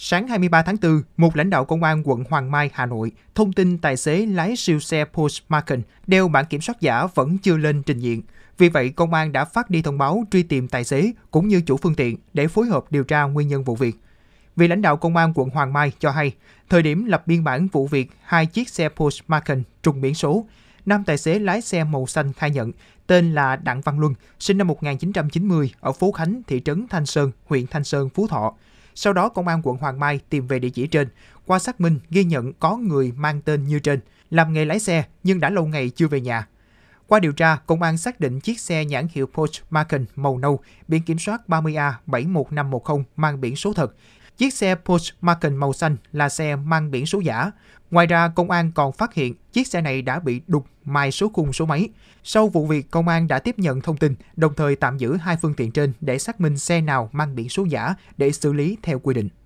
Sáng 23 tháng 4, một lãnh đạo công an quận Hoàng Mai, Hà Nội thông tin tài xế lái siêu xe Porsche Macan đeo bản kiểm soát giả vẫn chưa lên trình diện. Vì vậy, công an đã phát đi thông báo truy tìm tài xế cũng như chủ phương tiện để phối hợp điều tra nguyên nhân vụ việc. Vị lãnh đạo công an quận Hoàng Mai cho hay, thời điểm lập biên bản vụ việc hai chiếc xe Porsche Macan trùng biển số, nam tài xế lái xe màu xanh khai nhận tên là Đặng Văn Luân, sinh năm 1990 ở phố Khánh, thị trấn Thanh Sơn, huyện Thanh Sơn, Phú Thọ. Sau đó, Công an quận Hoàng Mai tìm về địa chỉ trên. Qua xác minh, ghi nhận có người mang tên như trên, làm nghề lái xe nhưng đã lâu ngày chưa về nhà. Qua điều tra, công an xác định chiếc xe nhãn hiệu Porsche Macan màu nâu, biển kiểm soát 30A71510 mang biển số thật, Chiếc xe Porsche Macan màu xanh là xe mang biển số giả. Ngoài ra, công an còn phát hiện chiếc xe này đã bị đục mài số khung số máy. Sau vụ việc, công an đã tiếp nhận thông tin, đồng thời tạm giữ hai phương tiện trên để xác minh xe nào mang biển số giả để xử lý theo quy định.